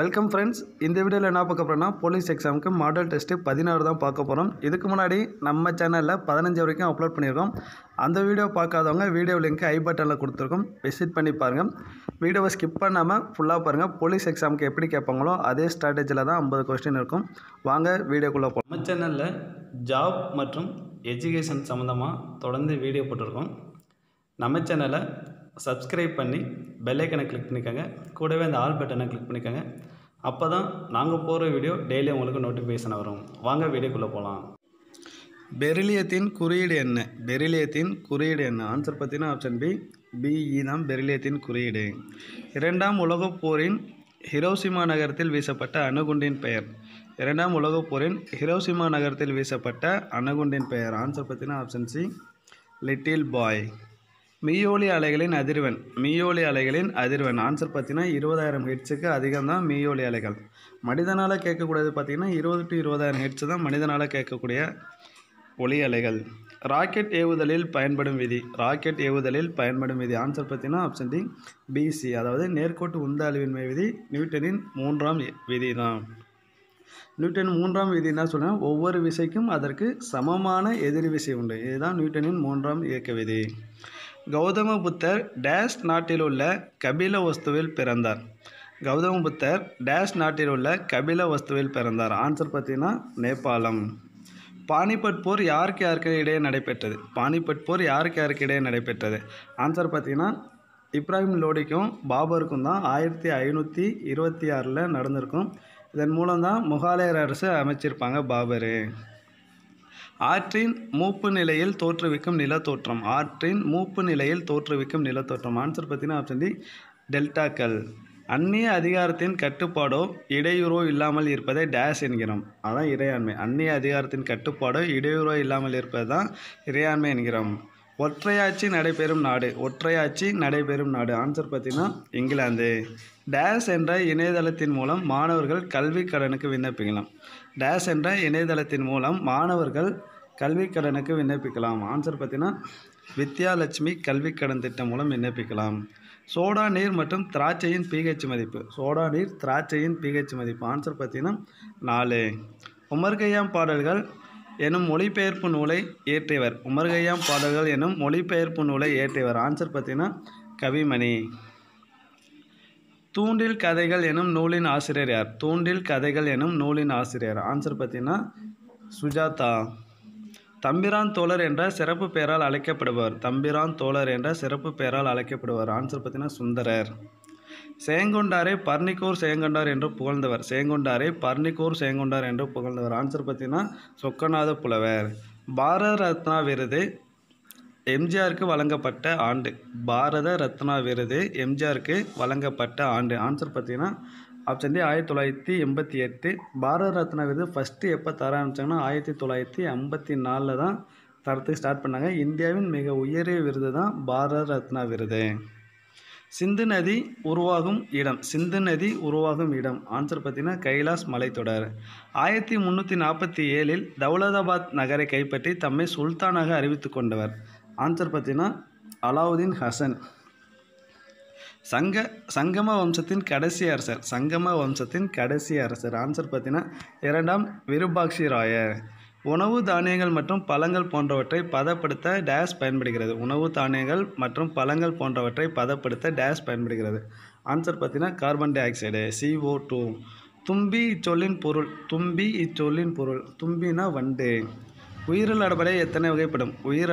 welcome friends இந்த வீடியோவில் என்ன பார்க்க போகிறோம்னா போலீஸ் எக்ஸாமுக்கு மாடல் டெஸ்ட்டு பதினாறு தான் பார்க்க போகிறோம் இதுக்கு முன்னாடி நம்ம சேனலில் பதினஞ்சு வரைக்கும் அப்லோட் பண்ணியிருக்கோம் அந்த வீடியோ பார்க்காதவங்க வீடியோ லிங்க் ஐ பட்டனில் கொடுத்துருக்கோம் விசிட் பண்ணி பாருங்கள் வீடியோவை ஸ்கிப் பண்ணாமல் ஃபுல்லாக பாருங்கள் போலீஸ் எக்ஸாமுக்கு எப்படி கேட்பாங்களோ அதே ஸ்ட்ராட்டஜியில் தான் ஐம்பது கொஸ்டின் இருக்கும் வாங்க வீடியோக்குள்ளே போகலாம் நம்ம சேனலில் ஜாப் மற்றும் எஜுகேஷன் சம்மந்தமாக தொடர்ந்து வீடியோ போட்டிருக்கோம் நம்ம சேனலை சப்ஸ்கிரைப் பண்ணி பெல்லைக்கனை கிளிக் பண்ணிக்கோங்க கூடவே அந்த ஆல் பட்டனை கிளிக் பண்ணிக்கோங்க அப்போ தான் நாங்கள் போகிற வீடியோ டெய்லி உங்களுக்கு நோட்டிஃபிகேஷன் வரும் வாங்க வீடியோக்குள்ளே போகலாம் பெரிலியத்தின் குறியீடு என்ன பெரிலியத்தின் குறியீடு என்ன ஆன்சர் பார்த்தீங்கன்னா ஆப்ஷன் பி பிஇ தான் பெரிலியத்தின் குறியீடு இரண்டாம் உலகப் போரின் ஹிரோசிமா நகரத்தில் வீசப்பட்ட அணுகுண்டின் பெயர் இரண்டாம் உலகப் போரின் ஹிரோசிமா நகரத்தில் வீசப்பட்ட அணுகுண்டின் பெயர் ஆன்சர் பார்த்தீங்கன்னா ஆப்ஷன் சி லிட்டில் பாய் மீயோலி அலைகளின் அதிர்வெண் மீயோலி அலைகளின் அதிர்வெண் ஆன்சர் பார்த்தீங்கன்னா இருபதாயிரம் ஹெட்ஸுக்கு அதிகம் தான் மீயோலி அலைகள் மனிதனால் கேட்கக்கூடியது பார்த்திங்கன்னா இருபது டு இருபதாயிரம் ஹெட்ஸ் தான் மனிதனால் கேட்கக்கூடிய ஒளி அலைகள் ராக்கெட் ஏவுதலில் பயன்படும் விதி ராக்கெட் ஏவுதலில் பயன்படும் விதி ஆன்சர் பார்த்திங்கன்னா ஆப்ஷன் டி பிசி அதாவது நேர்கோட்டு உந்த அழிவின்மை விதி நியூட்டனின் மூன்றாம் விதி தான் நியூட்டன் மூன்றாம் விதி என்ன சொல்லுங்கள் ஒவ்வொரு விசைக்கும் அதற்கு சமமான எதிர் விசை உண்டு இதுதான் நியூட்டனின் மூன்றாம் இயக்க விதி கௌதம புத்தர் டேஷ் நாட்டில் உள்ள கபில வஸ்துவில் பிறந்தார் கௌதம புத்தர் டேஷ் நாட்டில் உள்ள கபில வஸ்துவில் பிறந்தார் ஆன்சர் பார்த்தீங்கன்னா நேபாளம் பானிபட் போர் யாருக்கு யாருக்கு இடையே நடைபெற்றது பானிபட் போர் யாருக்கு யாருக்கு இடையே நடைபெற்றது ஆன்சர் பார்த்தீங்கன்னா இப்ராஹிம் லோடிக்கும் பாபருக்கும் தான் ஆயிரத்தி ஐநூற்றி இருபத்தி ஆறில் நடந்திருக்கும் இதன் மூலம் தான் முகாலயர் அரசு அமைச்சிருப்பாங்க பாபரு ஆற்றின் மூப்பு நிலையில் தோற்றுவிக்கும் நிலத்தோற்றம் ஆற்றின் மூப்பு நிலையில் தோற்றுவிக்கும் நிலத்தோற்றம் ஆன்சர் பார்த்தீங்கன்னா ஆப்ஷன் டி டெல்டாக்கள் அந்நிய அதிகாரத்தின் கட்டுப்பாடோ இடையூறோ இல்லாமல் இருப்பதை டேஷ் என்கிறோம் அதான் இறையாண்மை அந்நிய அதிகாரத்தின் கட்டுப்பாடோ இடையூறோ இல்லாமல் இருப்பது தான் இறையாண்மை என்கிறோம் ஒற்றையாட்சி நடைபெறும் நாடு ஒற்றையாட்சி நடைபெறும் நாடு ஆன்சர் பார்த்திங்கன்னா இங்கிலாந்து டேஷ் என்ற இணையதளத்தின் மூலம் மாணவர்கள் கல்வி கடனுக்கு விண்ணப்பிக்கலாம் டேஷ் என்ற இணையதளத்தின் மூலம் மாணவர்கள் கல்விக்கடனுக்கு விண்ணப்பிக்கலாம் ஆன்சர் பார்த்தீங்கன்னா வித்யாலட்சுமி கல்விக்கடன் திட்டம் மூலம் விண்ணப்பிக்கலாம் சோடா நீர் மற்றும் திராட்சையின் பிஹெச் மதிப்பு சோடா நீர் திராட்சையின் பிஹெச் மதிப்பு ஆன்சர் பார்த்தீங்கன்னா நாலு உமர்கையாம் பாடல்கள் எனும் மொழிபெயர்ப்பு நூலை இயற்றியவர் உமர்கையாம் பாடல்கள் எனும் மொழிபெயர்ப்பு நூலை இயற்றியவர் ஆன்சர் பார்த்தீங்கன்னா கவிமணி தூண்டில் கதைகள் எனும் நூலின் ஆசிரியர் யார் தூண்டில் கதைகள் எனும் நூலின் ஆசிரியர் ஆன்சர் பார்த்தீங்கன்னா சுஜாதா தம்பிரான் தோழர் என்ற சிறப்பு பெயரால் அழைக்கப்படுவார் தம்பிரான் தோழர் என்ற சிறப்பு பெயரால் அழைக்கப்படுவார் ஆன்சர் பார்த்தீங்கன்னா சுந்தரர் சேங்கொண்டாரை பர்ணிக்கோர் சேங்கொண்டார் என்று புகழ்ந்தவர் சேங்கொண்டாரே பர்னிக்கூர் சேங்கொண்டார் என்று புகழ்ந்தவர் ஆன்சர் பார்த்தீங்கன்னா சொக்கநாத புலவர் பாரத ரத்னா விருது எம்ஜிஆருக்கு வழங்கப்பட்ட ஆண்டு பாரத ரத்னா விருது எம்ஜிஆருக்கு வழங்கப்பட்ட ஆண்டு ஆன்சர் பார்த்தீங்கன்னா ஆப்ஷன் டி ஆயிரத்தி தொள்ளாயிரத்தி எண்பத்தி எட்டு பாரத ரத்னா விருது ஃபஸ்ட்டு எப்போ தர ஆரம்பித்தாங்கன்னா ஆயிரத்தி தொள்ளாயிரத்தி ஐம்பத்தி நாலில் தான் தரத்துக்கு ஸ்டார்ட் பண்ணாங்க இந்தியாவின் மிக உயரிய விருது தான் பாரத ரத்னா விருது சிந்து நதி உருவாகும் இடம் சிந்து நதி உருவாகும் இடம் ஆன்சர் பார்த்திங்கன்னா கைலாஸ் மலைத்தொடர் ஆயிரத்தி முந்நூற்றி நாற்பத்தி ஏழில் தௌலதாபாத் நகரை கைப்பற்றி தம்மை சுல்தானாக அறிவித்து கொண்டவர் ஆன்சர் பார்த்திங்கன்னா அலாவுதீன் ஹசன் சங்க சங்கம வம்சத்தின் கடைசி அரசர் சங்கம வம்சத்தின் கடைசி அரசர் ஆன்சர் பார்த்தீங்கன்னா இரண்டாம் விருபாக்ஷி ராயர் உணவு தானியங்கள் மற்றும் பழங்கள் போன்றவற்றை பதப்படுத்த டேஷ் பயன்படுகிறது உணவு தானியங்கள் மற்றும் பழங்கள் போன்றவற்றை பதப்படுத்த டேஷ் பயன்படுகிறது ஆன்சர் பார்த்தீங்கன்னா carbon dioxide CO two தும்பி இச்சொல்லின் பொருள் தும்பி இச்சொல்லின் பொருள் தும்பினா வண்டு உயிரில் அளபடை எத்தனை வகைப்படும் உயிர்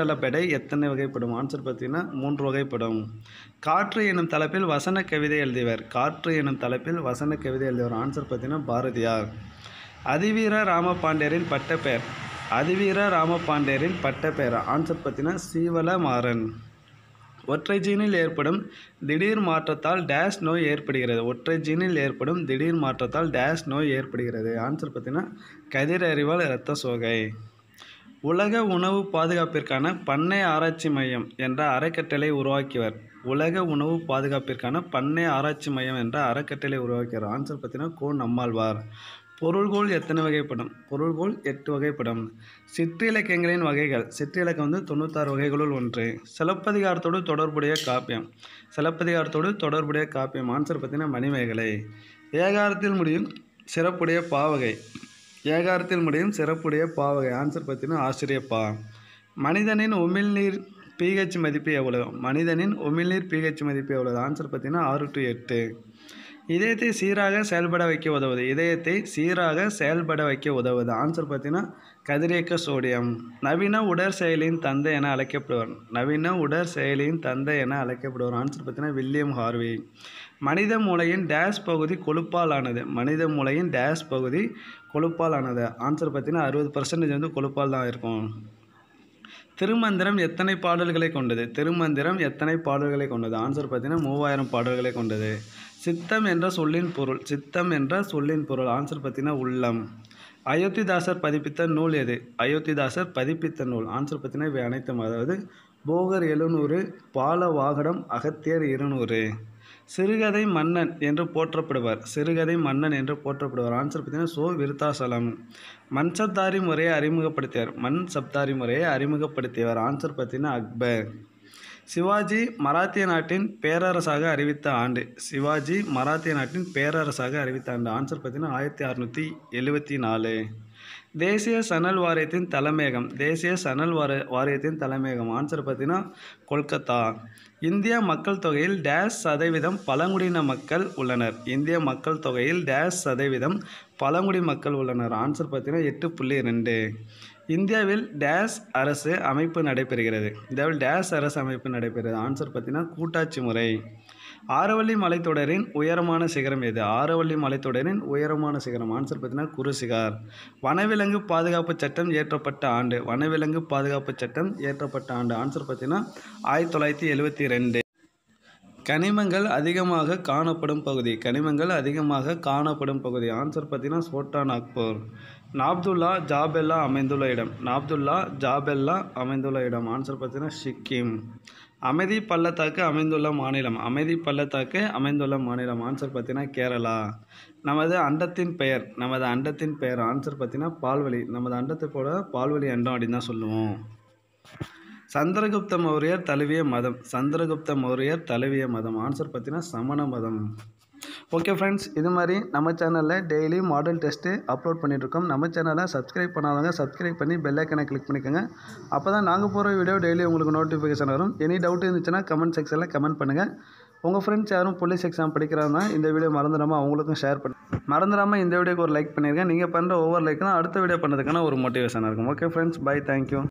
எத்தனை வகைப்படும் ஆன்சர் பார்த்தீங்கன்னா மூன்று வகைப்படும் காற்று எனும் தலைப்பில் வசன கவிதை எழுதியவர் காற்று எனும் தலைப்பில் வசன கவிதை எழுதியவர் ஆன்சர் பார்த்தீங்கன்னா பாரதியார் அதிவீர ராம ராமபாண்டியரின் பட்டப்பெயர் அதிவீர ராம ராமபாண்டியரின் பட்டப்பெயர் ஆன்சர் பார்த்தீங்கன்னா சீவல மாறன் ஒற்றை ஜீனில் ஏற்படும் திடீர் மாற்றத்தால் டேஷ் நோய் ஏற்படுகிறது ஒற்றை ஜீனில் ஏற்படும் திடீர் மாற்றத்தால் டேஷ் நோய் ஏற்படுகிறது ஆன்சர் பார்த்தீங்கன்னா கதிரறிவால் இரத்த சோகை உலக உணவு பாதுகாப்பிற்கான பண்ணை ஆராய்ச்சி மையம் என்ற அறக்கட்டளை உருவாக்கியவர் உலக உணவு பாதுகாப்பிற்கான பண்ணை ஆராய்ச்சி மையம் என்ற அறக்கட்டளை உருவாக்கியவர் ஆன்சர் பார்த்தீங்கன்னா கோ நம்மாழ்வார் பொருள்கோள் எத்தனை வகைப்படும் பொருள்கோள் எட்டு வகைப்படும் சிற்றிலக்கியங்களின் வகைகள் சிற்றிலக்கம் வந்து தொண்ணூத்தாறு வகைகளுள் ஒன்று சிலப்பதிகாரத்தோடு தொடர்புடைய காப்பியம் சிலப்பதிகாரத்தோடு தொடர்புடைய காப்பியம் ஆன்சர் பார்த்தீங்கன்னா மணிமேகலை ஏகாரத்தில் முடியும் சிறப்புடைய பாவகை ஏகாரத்தில் முடியும் சிறப்புடைய பாவகை ஆன்சர் பார்த்தீங்கன்னா ஆசிரியப்பா மனிதனின் உமிழ்நீர் பிஹெச் மதிப்பு எவ்வளோ மனிதனின் உமிழ்நீர் பிஹெச் மதிப்பு எவ்வளோ ஆன்சர் பார்த்தீங்கன்னா ஆறு டு எட்டு இதயத்தை சீராக செயல்பட வைக்க உதவுது இதயத்தை சீராக செயல்பட வைக்க உதவுது ஆன்சர் பார்த்தீங்கன்னா கதிரியக்க சோடியம் நவீன உடற் செயலியின் தந்தை என அழைக்கப்படுவார் நவீன உடற் செயலியின் தந்தை என அழைக்கப்படுவார் ஆன்சர் பார்த்தீங்கன்னா வில்லியம் ஹார்வி மனித மூளையின் டேஷ் பகுதி கொழுப்பால் ஆனது மனித மூளையின் டேஷ் பகுதி கொழுப்பால் ஆனது ஆன்சர் பார்த்தீங்கன்னா அறுபது பர்சன்டேஜ் வந்து கொழுப்பால் தான் இருக்கும் திருமந்திரம் எத்தனை பாடல்களை கொண்டது திருமந்திரம் எத்தனை பாடல்களை கொண்டது ஆன்சர் பார்த்தீங்கன்னா மூவாயிரம் பாடல்களை கொண்டது சித்தம் என்ற சொல்லின் பொருள் சித்தம் என்ற சொல்லின் பொருள் ஆன்சர் பார்த்தீங்கன்னா உள்ளம் அயோத்திதாசர் பதிப்பித்த நூல் எது அயோத்திதாசர் பதிப்பித்த நூல் ஆன்சர் பார்த்தீங்கன்னா இவை அனைத்தும் அதாவது போகர் எழுநூறு பால வாகடம் அகத்தியர் இருநூறு சிறுகதை மன்னன் என்று போற்றப்படுவார் சிறுகதை மன்னன் என்று போற்றப்படுவார் ஆன்சர் பார்த்தீங்கன்னா சோ விருத்தாசலம் மண் சப்தாரி முறையை அறிமுகப்படுத்தியவர் மண் சப்தாரி முறையை அறிமுகப்படுத்தியவர் ஆன்சர் பார்த்தீங்கன்னா அக்பர் சிவாஜி மராத்திய நாட்டின் பேரரசாக அறிவித்த ஆண்டு சிவாஜி மராத்திய நாட்டின் பேரரசாக அறிவித்த ஆண்டு ஆன்சர் பார்த்தீங்கன்னா ஆயிரத்தி அறுநூற்றி எழுபத்தி நாலு தேசிய சணல் வாரியத்தின் தலைமையகம் தேசிய சணல் வார வாரியத்தின் தலைமையகம் ஆன்சர் பார்த்தீங்கன்னா கொல்கத்தா இந்திய மக்கள் தொகையில் டேஷ் சதவீதம் பழங்குடியின மக்கள் உள்ளனர் இந்திய மக்கள் தொகையில் டேஷ் சதவீதம் பழங்குடி மக்கள் உள்ளனர் ஆன்சர் பார்த்தீங்கன்னா எட்டு புள்ளி ரெண்டு இந்தியாவில் டேஸ் அரசு அமைப்பு நடைபெறுகிறது இந்தியாவில் டேஸ் அரசு அமைப்பு நடைபெறுகிறது ஆன்சர் பார்த்தீங்கன்னா கூட்டாட்சி முறை ஆரவள்ளி மலைத்தொடரின் உயரமான சிகரம் எது ஆரவள்ளி மலைத்தொடரின் உயரமான சிகரம் ஆன்சர் பார்த்தீங்கன்னா குருசிகார் வனவிலங்கு பாதுகாப்பு சட்டம் ஏற்றப்பட்ட ஆண்டு வனவிலங்கு பாதுகாப்பு சட்டம் ஏற்றப்பட்ட ஆண்டு ஆன்சர் பார்த்தீங்கன்னா ஆயிரத்தி தொள்ளாயிரத்தி எழுபத்தி ரெண்டு கனிமங்கள் அதிகமாக காணப்படும் பகுதி கனிமங்கள் அதிகமாக காணப்படும் பகுதி ஆன்சர் பார்த்தீங்கன்னா சோட்டா நாக்பூர் நாப்துல்லா ஜாபெல்லா அமைந்துள்ள இடம் நாப்துல்லா ஜாபெல்லா அமைந்துள்ள இடம் ஆன்சர் பார்த்தீங்கன்னா சிக்கிம் அமைதி பள்ளத்தாக்கு அமைந்துள்ள மாநிலம் அமைதி பள்ளத்தாக்கு அமைந்துள்ள மாநிலம் ஆன்சர் பார்த்தீங்கன்னா கேரளா நமது அண்டத்தின் பெயர் நமது அண்டத்தின் பெயர் ஆன்சர் பார்த்தீங்கன்னா பால்வழி நமது அண்டத்துக்கூட பால்வழி அண்டம் அப்படின்னு தான் சொல்லுவோம் சந்திரகுப்த மௌரியர் தழுவிய மதம் சந்திரகுப்த மௌரியர் தழுவிய மதம் ஆன்சர் பார்த்தீங்கன்னா சமண மதம் ஓகே ஃப்ரெண்ட்ஸ் இது மாதிரி நம்ம சேனலில் டெய்லி மாடல் டெஸ்ட்டு அப்லோட் பண்ணிகிட்ருக்கோம் நம்ம சேனலை சப்ஸ்கிரைப் பண்ணாதவங்க சப்ஸ்கிரைப் பண்ணி பெல்லைக்கனை கிளிக் பண்ணிக்கோங்க அப்போ தான் நாங்கள் போகிற வீடியோ டெய்லி உங்களுக்கு நோட்டிஃபிகேஷன் வரும் எனி டவுட் இருந்துச்சுன்னா கமெண்ட் செக்ஷனில் கமெண்ட் பண்ணுங்கள் உங்கள் ஃப்ரெண்ட்ஸ் யாரும் போலீஸ் எக்ஸாம் படிக்கிறாங்கன்னா இந்த வீடியோ மறந்துடாமல் அவங்களுக்கும் ஷேர் பண்ணி மறந்துடாமல் இந்த வீடியோக்கு ஒரு லைக் பண்ணியிருக்கேன் நீங்கள் பண்ணுற ஒவ்வொரு லைக்னா அடுத்த வீடியோ பண்ணுறதுக்கான ஒரு மோட்டிவேஷனாக இருக்கும் ஓகே ஃப்ரெண்ட்ஸ் பை தேங்க்யூ